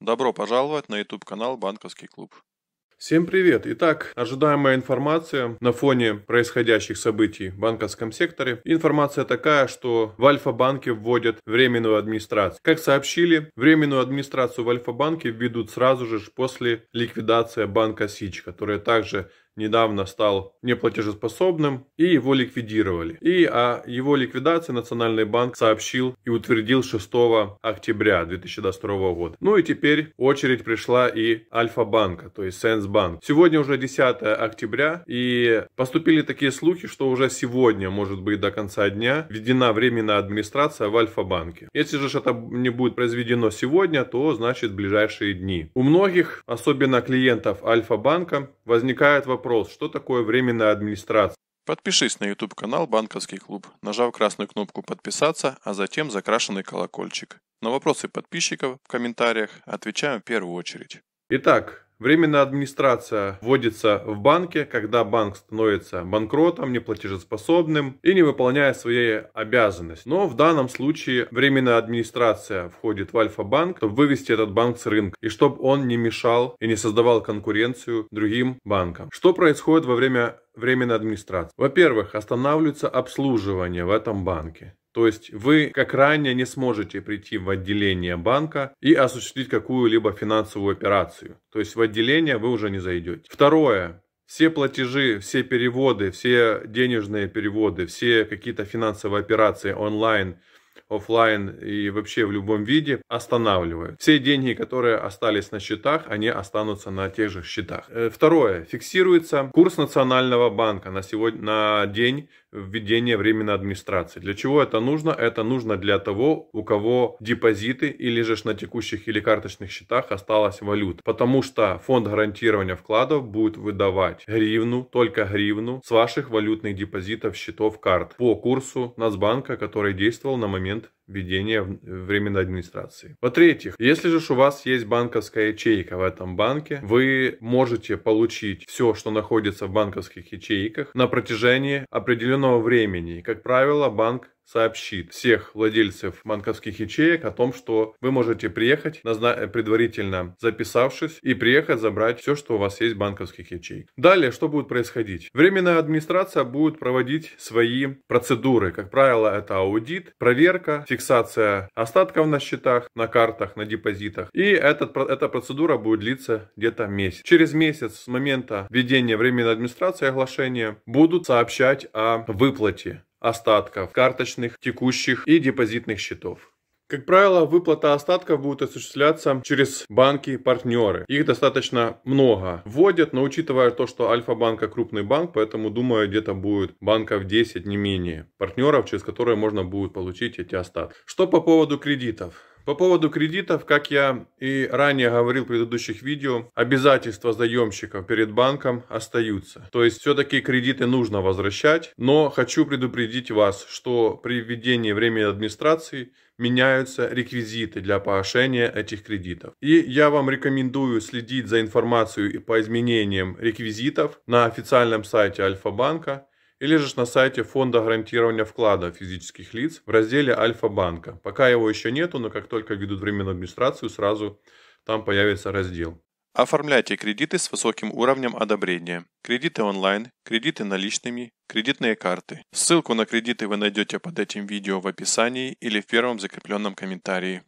Добро пожаловать на YouTube-канал «Банковский клуб». Всем привет! Итак, ожидаемая информация на фоне происходящих событий в банковском секторе. Информация такая, что в Альфа-банке вводят временную администрацию. Как сообщили, временную администрацию в Альфа-банке введут сразу же после ликвидации банка СИЧ, которая также недавно стал неплатежеспособным, и его ликвидировали. И о его ликвидации Национальный банк сообщил и утвердил 6 октября 2022 года. Ну и теперь очередь пришла и Альфа-банка, то есть Сэнс-Банк. Сегодня уже 10 октября, и поступили такие слухи, что уже сегодня, может быть, до конца дня введена временная администрация в Альфа-банке. Если же это не будет произведено сегодня, то значит в ближайшие дни. У многих, особенно клиентов Альфа-банка, Возникает вопрос, что такое временная администрация? Подпишись на YouTube-канал «Банковский клуб», нажав красную кнопку «Подписаться», а затем закрашенный колокольчик. На вопросы подписчиков в комментариях отвечаем в первую очередь. Итак, Временная администрация вводится в банке, когда банк становится банкротом, неплатежеспособным и не выполняет свои обязанности. Но в данном случае временная администрация входит в Альфа-банк, чтобы вывести этот банк с рынка и чтобы он не мешал и не создавал конкуренцию другим банкам. Что происходит во время временной администрации? Во-первых, останавливается обслуживание в этом банке. То есть вы, как ранее, не сможете прийти в отделение банка и осуществить какую-либо финансовую операцию. То есть в отделение вы уже не зайдете. Второе. Все платежи, все переводы, все денежные переводы, все какие-то финансовые операции онлайн – офлайн и вообще в любом виде останавливают. Все деньги, которые остались на счетах, они останутся на тех же счетах. Э, второе. Фиксируется курс Национального банка на сегодня на день введения временной администрации. Для чего это нужно? Это нужно для того, у кого депозиты или же на текущих или карточных счетах осталась валюта. Потому что фонд гарантирования вкладов будет выдавать гривну, только гривну с ваших валютных депозитов, счетов, карт по курсу Нацбанка, который действовал на момент момент введения временной администрации. В-третьих, если же у вас есть банковская ячейка в этом банке, вы можете получить все, что находится в банковских ячейках на протяжении определенного времени. Как правило, банк сообщит всех владельцев банковских ячеек о том, что вы можете приехать, э, предварительно записавшись, и приехать забрать все, что у вас есть в банковских ячеек. Далее, что будет происходить? Временная администрация будет проводить свои процедуры. Как правило, это аудит, проверка, фиксация остатков на счетах, на картах, на депозитах. И этот, эта процедура будет длиться где-то месяц. Через месяц с момента введения временной администрации оглашения будут сообщать о выплате остатков, карточных, текущих и депозитных счетов. Как правило, выплата остатков будет осуществляться через банки-партнеры. Их достаточно много вводят, но учитывая то, что Альфа-банка крупный банк, поэтому, думаю, где-то будет банков 10, не менее, партнеров, через которые можно будет получить эти остатки. Что по поводу кредитов? По поводу кредитов, как я и ранее говорил в предыдущих видео, обязательства заемщиков перед банком остаются. То есть все-таки кредиты нужно возвращать, но хочу предупредить вас, что при введении времени администрации меняются реквизиты для погашения этих кредитов. И я вам рекомендую следить за информацией по изменениям реквизитов на официальном сайте Альфа-банка или же на сайте Фонда гарантирования вклада физических лиц в разделе Альфа-банка. Пока его еще нету, но как только ведут временную администрацию, сразу там появится раздел. Оформляйте кредиты с высоким уровнем одобрения. Кредиты онлайн, кредиты наличными, кредитные карты. Ссылку на кредиты вы найдете под этим видео в описании или в первом закрепленном комментарии.